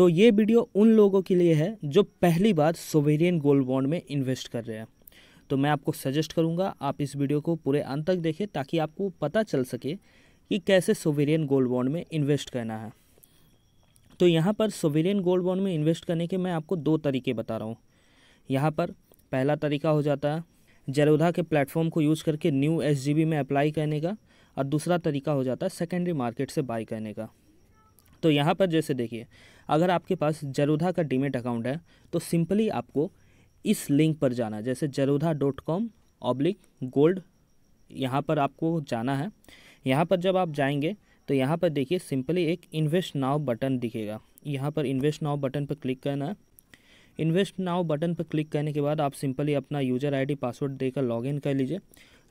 तो ये वीडियो उन लोगों के लिए है जो पहली बार सोवेरियन गोल्ड बॉन्ड में इन्वेस्ट कर रहे हैं तो मैं आपको सजेस्ट करूंगा आप इस वीडियो को पूरे अंत तक देखें ताकि आपको पता चल सके कि कैसे सोवेरियन गोल्ड बॉन्ड में इन्वेस्ट करना है तो यहाँ पर सोवेरियन गोल्ड बॉन्ड में इन्वेस्ट करने के मैं आपको दो तरीके बता रहा हूँ यहाँ पर पहला तरीका हो जाता है जरोधा के प्लेटफॉर्म को यूज़ करके न्यू एस में अप्लाई करने का और दूसरा तरीका हो जाता है सेकेंडरी मार्केट से बाई करने का तो यहाँ पर जैसे देखिए अगर आपके पास जरोधा का डीमेट अकाउंट है तो सिंपली आपको इस लिंक पर जाना है जैसे Zerodha dot com oblique gold यहाँ पर आपको जाना है यहाँ पर जब आप जाएंगे तो यहाँ पर देखिए सिंपली एक इन्वेस्ट नाव बटन दिखेगा यहाँ पर इन्वेस्ट नाव बटन पर क्लिक करना है इन्वेस्ट नाउ बटन पर क्लिक करने के बाद आप सिंपली अपना यूज़र आईडी पासवर्ड देकर लॉगिन कर लीजिए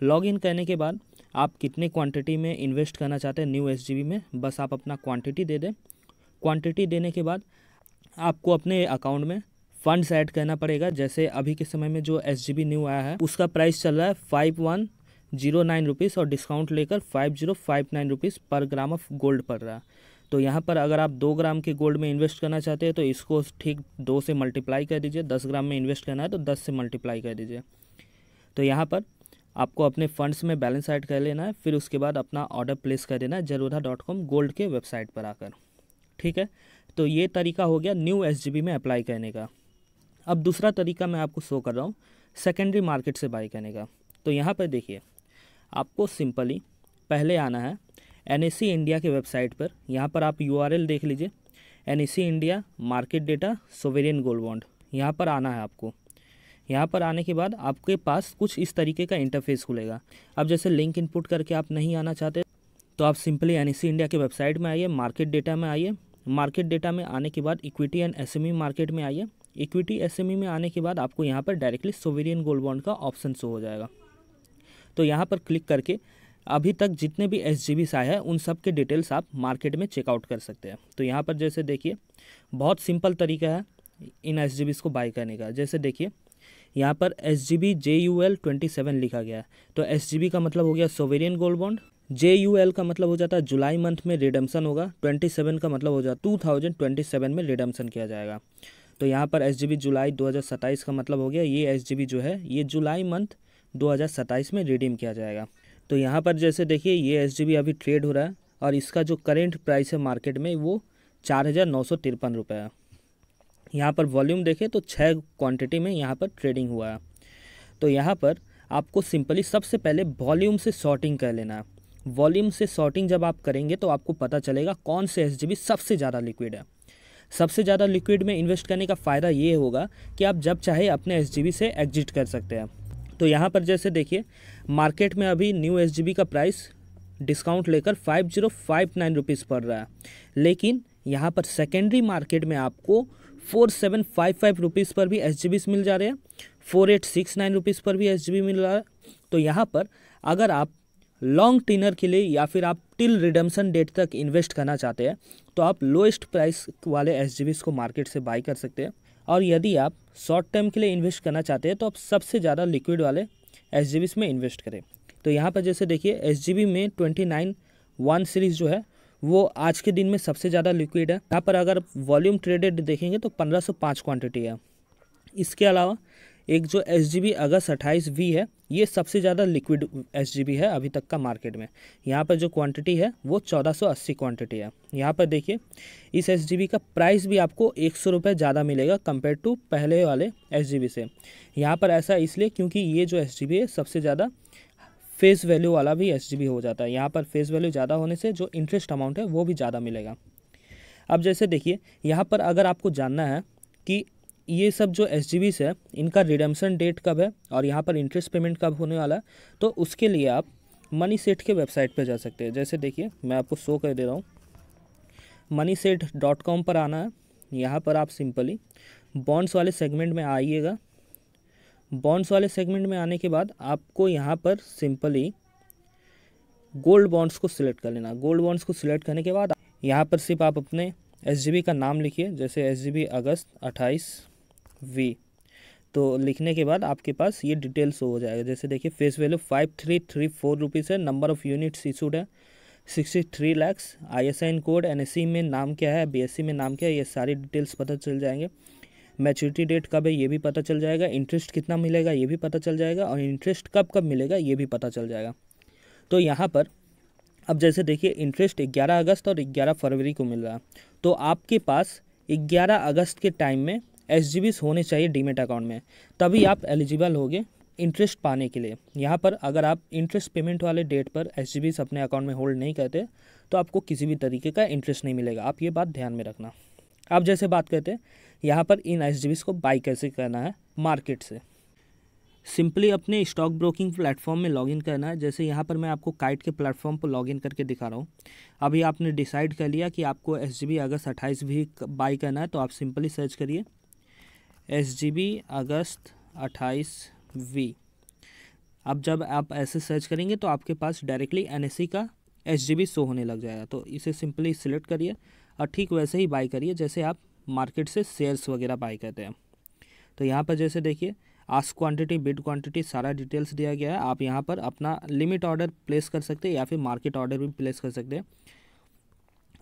लॉगिन करने के बाद आप कितने क्वांटिटी में इन्वेस्ट करना चाहते हैं न्यू एस में बस आप अपना क्वांटिटी दे दें क्वांटिटी देने के बाद आपको अपने अकाउंट में फंड्स ऐड करना पड़ेगा जैसे अभी के समय में जो एस न्यू आया है उसका प्राइस चल रहा है five one zero nine rupees और डिस्काउंट लेकर five zero five nine rupees per gram of gold पड़ रहा है तो यहाँ पर अगर आप दो ग्राम के गोल्ड में इन्वेस्ट करना चाहते हैं तो इसको ठीक दो से मल्टीप्लाई कर दीजिए दस ग्राम में इन्वेस्ट करना है तो दस से मल्टीप्लाई कर दीजिए तो यहाँ पर आपको अपने फंड्स में बैलेंस ऐड कर लेना है फिर उसके बाद अपना ऑर्डर प्लेस कर देना है जरोधा डॉट कॉम गोल्ड के वेबसाइट पर आकर ठीक है तो ये तरीका हो गया न्यू एस में अप्लाई करने का अब दूसरा तरीका मैं आपको शो कर रहा हूँ सेकेंडरी मार्केट से बाई करने का तो यहाँ पर देखिए आपको सिंपली पहले आना है एन इंडिया e के वेबसाइट पर यहाँ पर आप यू देख लीजिए N India market data sovereign gold bond यहाँ पर आना है आपको यहाँ पर आने के बाद आपके पास कुछ इस तरीके का इंटरफेस खुलेगा अब जैसे लिंक इनपुट करके आप नहीं आना चाहते तो आप सिंपली एन इंडिया के वेबसाइट में आइए मार्केट डेटा में आइए मार्केट डेटा में आने के बाद इक्विटी एंड एस मार्केट में आइए इक्विटी एस e में आने के बाद आपको यहाँ पर डायरेक्टली सोवेरियन गोल्ड बॉन्ड का ऑप्शन शो हो जाएगा तो यहाँ पर क्लिक करके अभी तक जितने भी एस जी आए हैं उन सब के डिटेल्स आप मार्केट में चेकआउट कर सकते हैं तो यहाँ पर जैसे देखिए बहुत सिंपल तरीका है इन एस जी को बाई करने का जैसे देखिए यहाँ पर S G B J U L twenty seven लिखा गया है तो एस जी बी का मतलब हो गया sovereign gold bond J U L का मतलब हो जाता है जुलाई मंथ में रिडम्सन होगा ट्वेंटी सेवन का मतलब हो जाता है टू थाउजेंड ट्वेंटी सेवन में रिडम्सन किया जाएगा तो यहाँ पर एस जी बी जुलाई दो हज़ार सत्ताईस का मतलब हो गया ये एस जी बी जो है ये जुलाई मंथ दो हज़ार सत्ताईस में रिडीम किया जाएगा तो यहाँ पर जैसे देखिए ये एस अभी ट्रेड हो रहा है और इसका जो करेंट प्राइस है मार्केट में वो चार हज़ार नौ सौ तिरपन रुपये यहाँ पर वॉल्यूम देखें तो छः क्वांटिटी में यहाँ पर ट्रेडिंग हुआ है तो यहाँ पर आपको सिंपली सबसे पहले वॉल्यूम से शॉर्टिंग कर लेना है वॉल्यूम से शॉर्टिंग जब आप करेंगे तो आपको पता चलेगा कौन से एस सबसे ज़्यादा लिक्विड है सबसे ज़्यादा लिक्विड में इन्वेस्ट करने का फ़ायदा ये होगा कि आप जब चाहे अपने एस से एग्जिट कर सकते हैं तो यहाँ पर जैसे देखिए मार्केट में अभी न्यू एस का प्राइस डिस्काउंट लेकर five zero five nine rupees पड़ रहा है लेकिन यहाँ पर सेकेंडरी मार्केट में आपको four seven five five rupees पर भी एस मिल जा रहे हैं four eight six nine rupees पर भी एस मिल रहा है तो यहाँ पर अगर आप लॉन्ग टिनर के लिए या फिर आप टिल रिडम्सन डेट तक इन्वेस्ट करना चाहते हैं तो आप लोएस्ट प्राइस वाले एस को मार्केट से बाई कर सकते हैं और यदि आप शॉर्ट टर्म के लिए इन्वेस्ट करना चाहते हैं तो आप सबसे ज़्यादा लिक्विड वाले एस में इन्वेस्ट करें तो यहाँ पर जैसे देखिए एस में ट्वेंटी नाइन वन सीरीज़ जो है वो आज के दिन में सबसे ज़्यादा लिक्विड है यहाँ पर अगर वॉल्यूम ट्रेडेड देखेंगे तो 1505 क्वांटिटी है इसके अलावा एक जो एस जी बी अगस्त अट्ठाईस वी है ये सबसे ज़्यादा लिक्विड एस है अभी तक का मार्केट में यहाँ पर जो क्वांटिटी है वो 1480 क्वांटिटी है यहाँ पर देखिए इस एस का प्राइस भी आपको एक सौ ज़्यादा मिलेगा कंपेयर टू पहले वाले एस से यहाँ पर ऐसा इसलिए क्योंकि ये जो एस है सबसे ज़्यादा फेस वैल्यू वाला भी एस हो जाता है यहाँ पर फेस वैल्यू ज़्यादा होने से जो इंटरेस्ट अमाउंट है वो भी ज़्यादा मिलेगा अब जैसे देखिए यहाँ पर अगर आपको जानना है कि ये सब जो एस जी है इनका रिडेम्सन डेट कब है और यहाँ पर इंटरेस्ट पेमेंट कब होने वाला है तो उसके लिए आप मनी सेट के वेबसाइट पर जा सकते हैं जैसे देखिए मैं आपको शो कर दे रहा हूँ मनी सेट डॉट कॉम पर आना है यहाँ पर आप सिंपली बॉन्ड्स वाले सेगमेंट में आइएगा बॉन्ड्स वाले सेगमेंट में आने के बाद आपको यहाँ पर सिंपली गोल्ड बॉन्ड्स को सिलेक्ट कर लेना गोल्ड बॉन्ड्स को सिलेक्ट करने के बाद यहाँ पर सिर्फ आप अपने एस का नाम लिखिए जैसे एस अगस्त अट्ठाईस वी तो लिखने के बाद आपके पास ये डिटेल्स हो जाएगा जैसे देखिए face value five three three four rupees है नंबर ऑफ़ यूनिट्स इशूड है sixty three lakhs I S I code N S C में नाम क्या है बी एस सी में नाम क्या है ये सारी डिटेल्स पता चल जाएंगे मैच्योरिटी डेट कब है ये भी पता चल जाएगा इंटरेस्ट कितना मिलेगा ये भी पता चल जाएगा और इंटरेस्ट कब कब मिलेगा ये भी पता चल जाएगा तो यहाँ पर अब जैसे देखिए इंटरेस्ट 11 अगस्त और 11 फरवरी को मिल रहा है तो आपके पास 11 अगस्त के टाइम में एस होने चाहिए डीमेट अकाउंट में तभी आप एलिजिबल होगे इंटरेस्ट पाने के लिए यहाँ पर अगर आप इंटरेस्ट पेमेंट वाले डेट पर एस अपने अकाउंट में होल्ड नहीं करते तो आपको किसी भी तरीके का इंटरेस्ट नहीं मिलेगा आप ये बात ध्यान में रखना आप जैसे बात करते हैं यहाँ पर इन एस को बाई कैसे करना है मार्केट से सिंपली अपने स्टॉक ब्रोकिंग प्लेटफॉर्म में लॉगिन करना है जैसे यहाँ पर मैं आपको काइट के प्लेटफॉर्म पर लॉगिन करके दिखा रहा हूँ अभी आपने डिसाइड कर लिया कि आपको एस जी बी अगस्त अट्ठाईस भी बाई करना है तो आप सिंपली सर्च करिए बी अगस्त अट्ठाईस वी अब जब आप ऐसे सर्च करेंगे तो आपके पास डायरेक्टली सी e का बी शो होने लग जाएगा तो इसे सिंपली सिलेक्ट करिए और ठीक वैसे ही बाई करिए जैसे आप मार्केट से शेयर्स वगैरह बाई करते हैं तो यहाँ पर जैसे देखिए आस्क क्वांटिटी बिड क्वांटिटी सारा डिटेल्स दिया गया है आप यहाँ पर अपना लिमिट ऑर्डर प्लेस कर सकते हैं या फिर मार्केट ऑर्डर भी प्लेस कर सकते हैं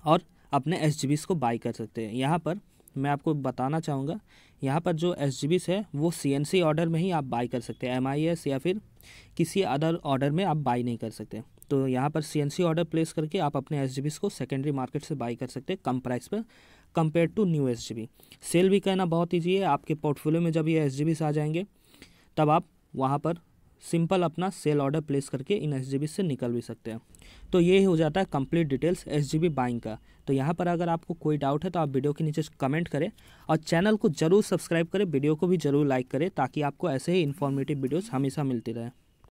और अपने एस को बाई कर सकते हैं यहाँ पर मैं आपको बताना चाहूँगा यहाँ पर जो एस है वो सी ऑर्डर में ही आप बाई कर सकते हैं एम या फिर किसी अदर ऑर्डर में आप बाई नहीं कर सकते तो यहाँ पर सी ऑर्डर प्लेस करके आप अपने एस को सेकेंडरी मार्केट से बाई कर सकते हैं कम प्राइस पर compare to new S sell भी करना बहुत ईजी है आपके पोर्टफोलियो में जब ये एस आ जाएंगे तब आप वहाँ पर सिंपल अपना सेल ऑर्डर प्लेस करके इन एस से निकल भी सकते हैं तो ये हो जाता है कंप्लीट डिटेल्स एस बाइंग का तो यहाँ पर अगर आपको कोई डाउट है तो आप वीडियो के नीचे कमेंट करें और चैनल को जरूर सब्सक्राइब करें वीडियो को भी जरूर लाइक करें ताकि आपको ऐसे ही इन्फॉर्मेटिव वीडियोज़ हमेशा मिलती रहे